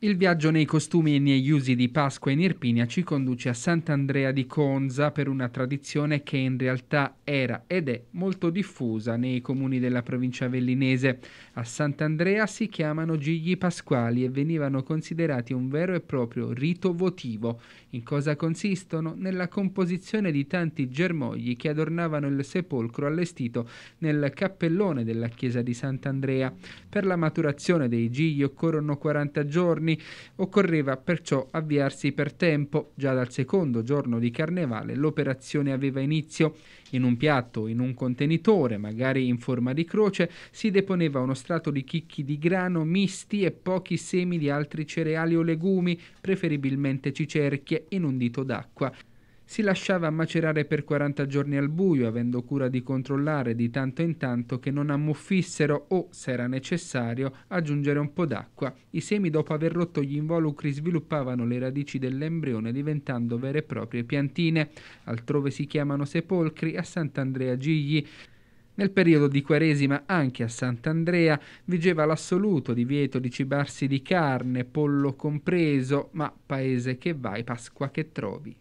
Il viaggio nei costumi e negli usi di Pasqua in Irpinia ci conduce a Sant'Andrea di Conza per una tradizione che in realtà era ed è molto diffusa nei comuni della provincia vellinese. A Sant'Andrea si chiamano gigli pasquali e venivano considerati un vero e proprio rito votivo. In cosa consistono? Nella composizione di tanti germogli che adornavano il sepolcro allestito nel cappellone della chiesa di Sant'Andrea. Per la maturazione dei gigli occorrono 40 giorni giorni. Occorreva perciò avviarsi per tempo. Già dal secondo giorno di carnevale l'operazione aveva inizio. In un piatto, in un contenitore, magari in forma di croce, si deponeva uno strato di chicchi di grano misti e pochi semi di altri cereali o legumi, preferibilmente cicerchie, in un dito d'acqua si lasciava macerare per 40 giorni al buio, avendo cura di controllare di tanto in tanto che non ammuffissero o, se era necessario, aggiungere un po' d'acqua. I semi, dopo aver rotto gli involucri, sviluppavano le radici dell'embrione diventando vere e proprie piantine. Altrove si chiamano sepolcri, a Sant'Andrea Gigli. Nel periodo di Quaresima anche a Sant'Andrea vigeva l'assoluto divieto di cibarsi di carne, pollo compreso, ma paese che vai, Pasqua che trovi.